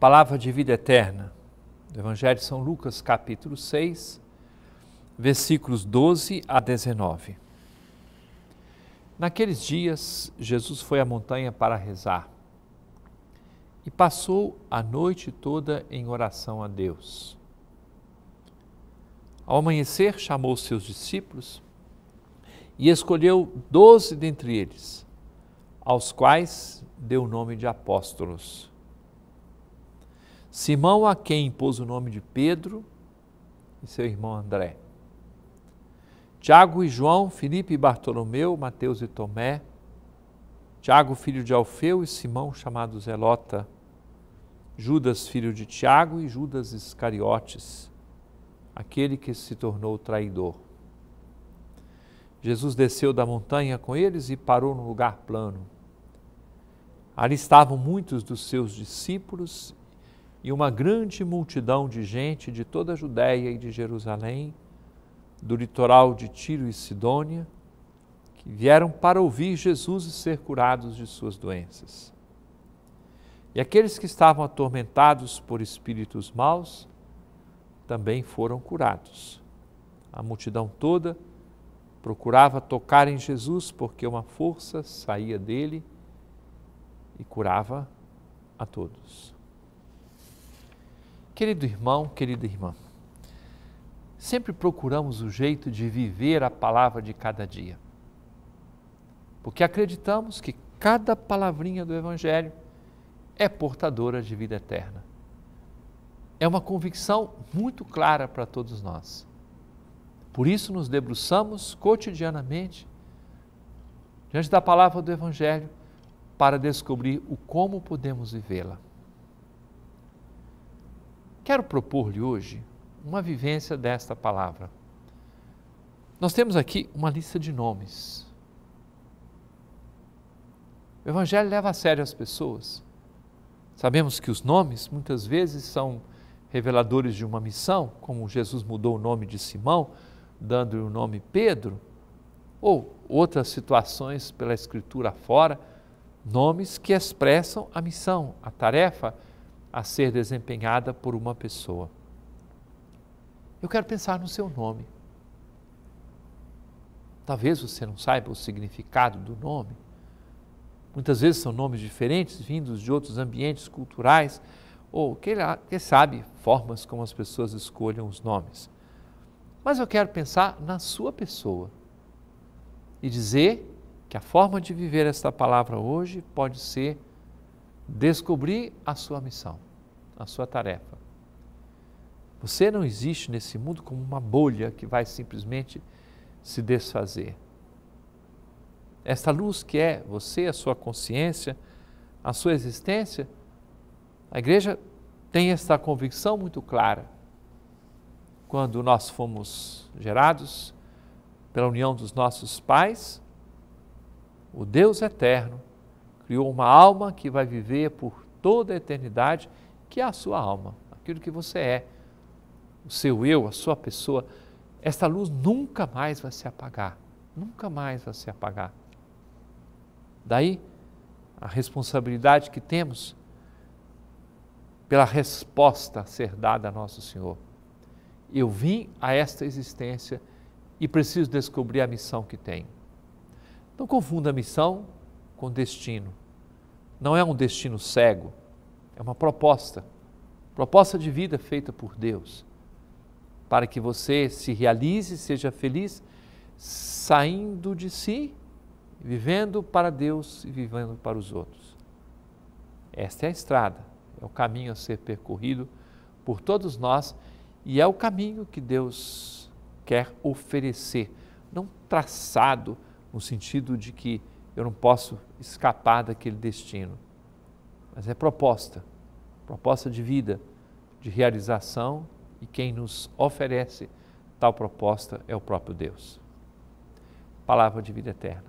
Palavra de vida eterna, do Evangelho de São Lucas, capítulo 6, versículos 12 a 19. Naqueles dias, Jesus foi à montanha para rezar e passou a noite toda em oração a Deus. Ao amanhecer, chamou seus discípulos e escolheu doze dentre eles, aos quais deu o nome de apóstolos Simão a quem pôs o nome de Pedro e seu irmão André. Tiago e João, Filipe e Bartolomeu, Mateus e Tomé. Tiago, filho de Alfeu, e Simão, chamado Zelota. Judas, filho de Tiago, e Judas Iscariotes, aquele que se tornou traidor. Jesus desceu da montanha com eles e parou num lugar plano. Ali estavam muitos dos seus discípulos e uma grande multidão de gente de toda a Judéia e de Jerusalém, do litoral de Tiro e Sidônia, que vieram para ouvir Jesus e ser curados de suas doenças. E aqueles que estavam atormentados por espíritos maus também foram curados. A multidão toda procurava tocar em Jesus porque uma força saía dele e curava a todos. Querido irmão, querida irmã, sempre procuramos o jeito de viver a palavra de cada dia, porque acreditamos que cada palavrinha do Evangelho é portadora de vida eterna. É uma convicção muito clara para todos nós. Por isso, nos debruçamos cotidianamente diante da palavra do Evangelho para descobrir o como podemos vivê-la. Quero propor-lhe hoje uma vivência desta palavra. Nós temos aqui uma lista de nomes. O Evangelho leva a sério as pessoas. Sabemos que os nomes muitas vezes são reveladores de uma missão, como Jesus mudou o nome de Simão, dando-lhe o nome Pedro, ou outras situações pela Escritura fora, nomes que expressam a missão, a tarefa, a ser desempenhada por uma pessoa. Eu quero pensar no seu nome. Talvez você não saiba o significado do nome. Muitas vezes são nomes diferentes, vindos de outros ambientes culturais, ou quem sabe formas como as pessoas escolham os nomes. Mas eu quero pensar na sua pessoa e dizer que a forma de viver esta palavra hoje pode ser descobrir a sua missão a sua tarefa. Você não existe nesse mundo como uma bolha que vai simplesmente se desfazer. Esta luz que é você, a sua consciência, a sua existência, a igreja tem esta convicção muito clara. Quando nós fomos gerados pela união dos nossos pais, o Deus eterno criou uma alma que vai viver por toda a eternidade que é a sua alma, aquilo que você é, o seu eu, a sua pessoa. Esta luz nunca mais vai se apagar, nunca mais vai se apagar. Daí a responsabilidade que temos pela resposta a ser dada a Nosso Senhor. Eu vim a esta existência e preciso descobrir a missão que tenho. Não confunda missão com destino. Não é um destino cego, é uma proposta, proposta de vida feita por Deus, para que você se realize, seja feliz, saindo de si, vivendo para Deus e vivendo para os outros. Esta é a estrada, é o caminho a ser percorrido por todos nós e é o caminho que Deus quer oferecer, não traçado no sentido de que eu não posso escapar daquele destino, mas é proposta proposta de vida, de realização, e quem nos oferece tal proposta é o próprio Deus. Palavra de vida eterna.